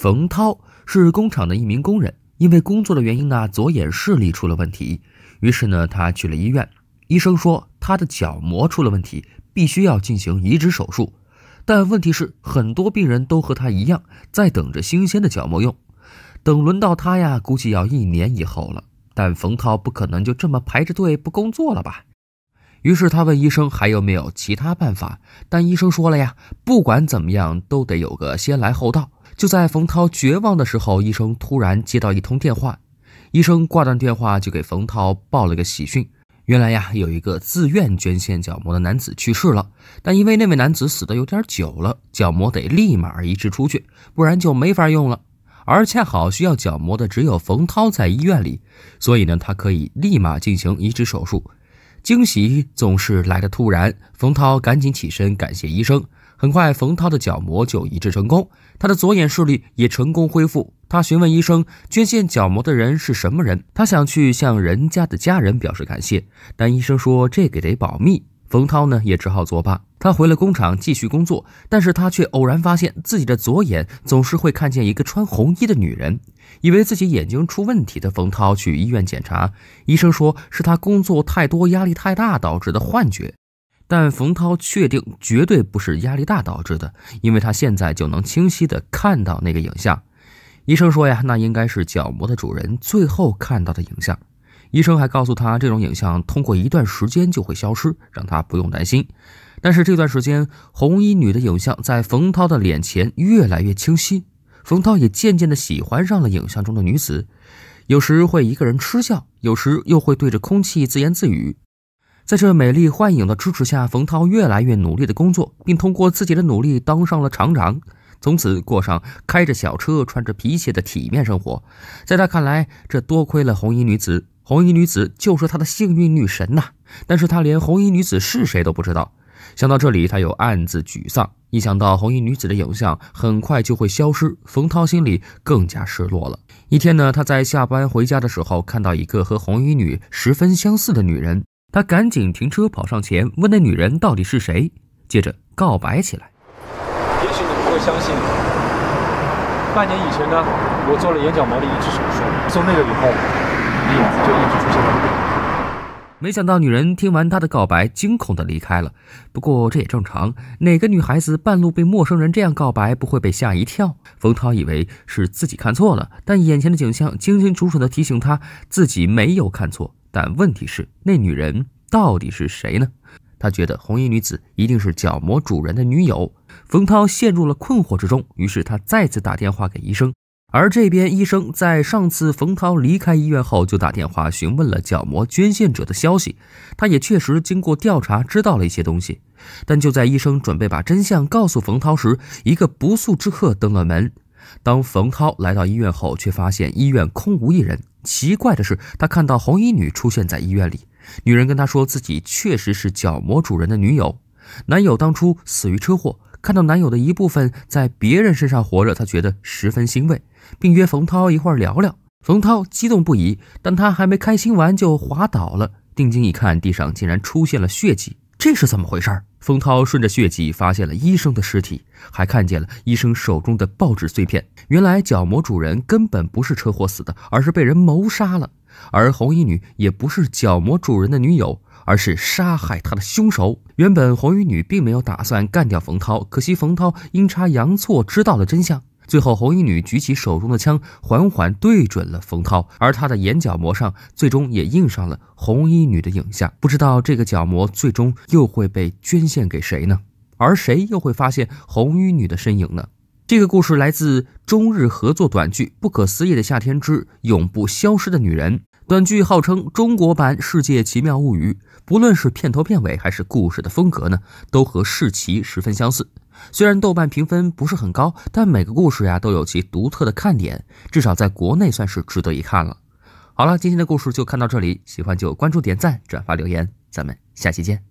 冯涛是工厂的一名工人，因为工作的原因呢，左眼视力出了问题。于是呢，他去了医院，医生说他的角膜出了问题，必须要进行移植手术。但问题是，很多病人都和他一样在等着新鲜的角膜用，等轮到他呀，估计要一年以后了。但冯涛不可能就这么排着队不工作了吧？于是他问医生还有没有其他办法，但医生说了呀，不管怎么样都得有个先来后到。就在冯涛绝望的时候，医生突然接到一通电话。医生挂断电话就给冯涛报了个喜讯。原来呀，有一个自愿捐献角膜的男子去世了，但因为那位男子死的有点久了，角膜得立马移植出去，不然就没法用了。而恰好需要角膜的只有冯涛在医院里，所以呢，他可以立马进行移植手术。惊喜总是来的突然，冯涛赶紧起身感谢医生。很快，冯涛的角膜就移植成功，他的左眼视力也成功恢复。他询问医生，捐献角膜的人是什么人，他想去向人家的家人表示感谢，但医生说这个得保密。冯涛呢也只好作罢，他回了工厂继续工作。但是他却偶然发现自己的左眼总是会看见一个穿红衣的女人，以为自己眼睛出问题的冯涛去医院检查，医生说是他工作太多、压力太大导致的幻觉。但冯涛确定绝对不是压力大导致的，因为他现在就能清晰的看到那个影像。医生说呀，那应该是角膜的主人最后看到的影像。医生还告诉他，这种影像通过一段时间就会消失，让他不用担心。但是这段时间，红衣女的影像在冯涛的脸前越来越清晰，冯涛也渐渐的喜欢上了影像中的女子。有时会一个人吃笑，有时又会对着空气自言自语。在这美丽幻影的支持下，冯涛越来越努力的工作，并通过自己的努力当上了厂长，从此过上开着小车、穿着皮鞋的体面生活。在他看来，这多亏了红衣女子。红衣女子就是他的幸运女神呐，但是他连红衣女子是谁都不知道。想到这里，他又暗自沮丧。一想到红衣女子的影像很快就会消失，冯涛心里更加失落了。一天呢，他在下班回家的时候，看到一个和红衣女十分相似的女人，他赶紧停车跑上前，问那女人到底是谁，接着告白起来。也许你不会相信，半年以前呢，我做了眼角膜的移植手术，从那个以后。没想到女人听完他的告白，惊恐的离开了。不过这也正常，哪个女孩子半路被陌生人这样告白，不会被吓一跳？冯涛以为是自己看错了，但眼前的景象清清楚楚的提醒他自己没有看错。但问题是，那女人到底是谁呢？他觉得红衣女子一定是角膜主人的女友。冯涛陷入了困惑之中，于是他再次打电话给医生。而这边医生在上次冯涛离开医院后，就打电话询问了角膜捐献者的消息。他也确实经过调查，知道了一些东西。但就在医生准备把真相告诉冯涛时，一个不速之客登了门。当冯涛来到医院后，却发现医院空无一人。奇怪的是，他看到红衣女出现在医院里。女人跟他说，自己确实是角膜主人的女友，男友当初死于车祸。看到男友的一部分在别人身上活着，他觉得十分欣慰，并约冯涛一会儿聊聊。冯涛激动不已，但他还没开心完就滑倒了。定睛一看，地上竟然出现了血迹，这是怎么回事？冯涛顺着血迹发现了医生的尸体，还看见了医生手中的报纸碎片。原来角膜主人根本不是车祸死的，而是被人谋杀了，而红衣女也不是角膜主人的女友。而是杀害他的凶手。原本红衣女并没有打算干掉冯涛，可惜冯涛阴差阳错知道了真相。最后，红衣女举起手中的枪，缓缓对准了冯涛，而他的眼角膜上最终也印上了红衣女的影像。不知道这个角膜最终又会被捐献给谁呢？而谁又会发现红衣女的身影呢？这个故事来自中日合作短剧《不可思议的夏天之永不消失的女人》。短剧号称中国版《世界奇妙物语》，不论是片头片尾，还是故事的风格呢，都和世奇十分相似。虽然豆瓣评分不是很高，但每个故事呀都有其独特的看点，至少在国内算是值得一看了。好了，今天的故事就看到这里，喜欢就关注、点赞、转发、留言，咱们下期见。